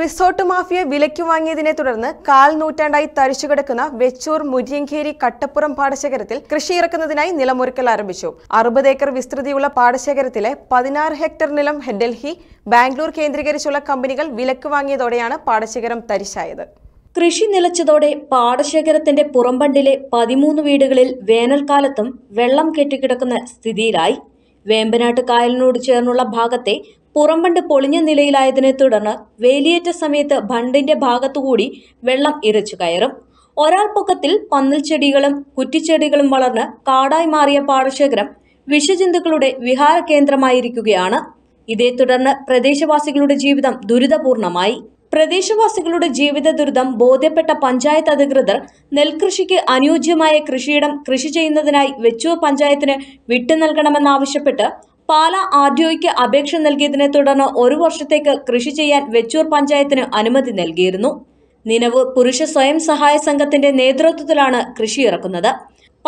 resort mafia വിലയ്ക്ക് വാങ്ങിയതിനെ തുടർന്ന് കാൽ നൂറ്റാണ്ടായി തരിച്ചു കിടക്കുന്ന വെച്ചൂർ മുരിയങ്കേരി കട്ടപ്പുറം പാടശേഖരത്തിൽ കൃഷി ഇറക്കുന്നതിനായി നിലമൊരുക്കൽ ആരംഭിച്ചു അറുപത് ഏക്കർ വിസ്തൃതിയുള്ള പാടശേഖരത്തിലെ പതിനാറ് ഹെക്ടർ നിലം ഡൽഹി ബാംഗ്ലൂർ കേന്ദ്രീകരിച്ചുള്ള കമ്പനികൾ വിലക്ക് വാങ്ങിയതോടെയാണ് പാടശേഖരം തരിശായത് കൃഷി നിലച്ചതോടെ പാടശേഖരത്തിന്റെ പുറംബണ്ടിലെ പതിമൂന്ന് വീടുകളിൽ വേനൽക്കാലത്തും വെള്ളം കെട്ടിക്കിടക്കുന്ന സ്ഥിതിയിലായി വേമ്പനാട്ട് കായലിനോട് ചേർന്നുള്ള ഭാഗത്തെ പുറംബണ്ട് പൊളിഞ്ഞ നിലയിലായതിനെ തുടർന്ന് വേലിയേറ്റ സമയത്ത് ബണ്ടിന്റെ ഭാഗത്തുകൂടി വെള്ളം ഇരച്ചു കയറും ഒരാൾ പൊക്കത്തിൽ പന്നൽ ചെടികളും കുറ്റിച്ചെടികളും വളർന്ന് കാടായി മാറിയ പാടശേഖരം വിഷജന്തുക്കളുടെ വിഹാര കേന്ദ്രമായിരിക്കുകയാണ് ഇതേ തുടർന്ന് പ്രദേശവാസികളുടെ ജീവിതം ദുരിതപൂർണമായി പ്രദേശവാസികളുടെ ജീവിത ദുരിതം ബോധ്യപ്പെട്ട പഞ്ചായത്ത് അധികൃതർ നെൽകൃഷിക്ക് അനുയോജ്യമായ കൃഷിയിടം കൃഷി ചെയ്യുന്നതിനായി വെച്ചൂർ പഞ്ചായത്തിന് വിട്ടു നൽകണമെന്നാവശ്യപ്പെട്ട് പാല ആർഡിഒയ്ക്ക് അപേക്ഷ നൽകിയതിനെ തുടർന്ന് ഒരു വർഷത്തേക്ക് കൃഷി ചെയ്യാൻ വെച്ചൂർ പഞ്ചായത്തിന് അനുമതി നൽകിയിരുന്നു നിലവ് പുരുഷ സ്വയം സഹായ സംഘത്തിന്റെ നേതൃത്വത്തിലാണ് കൃഷി ഇറക്കുന്നത്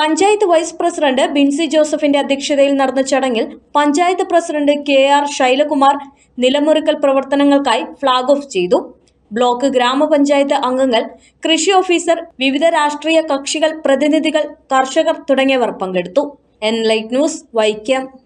പഞ്ചായത്ത് വൈസ് പ്രസിഡന്റ് ബിൻസി ജോസഫിന്റെ അധ്യക്ഷതയിൽ നടന്ന ചടങ്ങിൽ panchayat president K R Shailakumar നിലമുറിക്കൽ പ്രവർത്തനങ്ങൾക്കായി ഫ്ളാഗ് ഓഫ് ചെയ്തു ബ്ലോക്ക് ഗ്രാമപഞ്ചായത്ത് അംഗങ്ങൾ കൃഷി ഓഫീസർ വിവിധ രാഷ്ട്രീയ കക്ഷികൾ പ്രതിനിധികൾ കർഷകർ തുടങ്ങിയവർ പങ്കെടുത്തു എൻ ലൈറ്റ് ന്യൂസ് വൈക്കം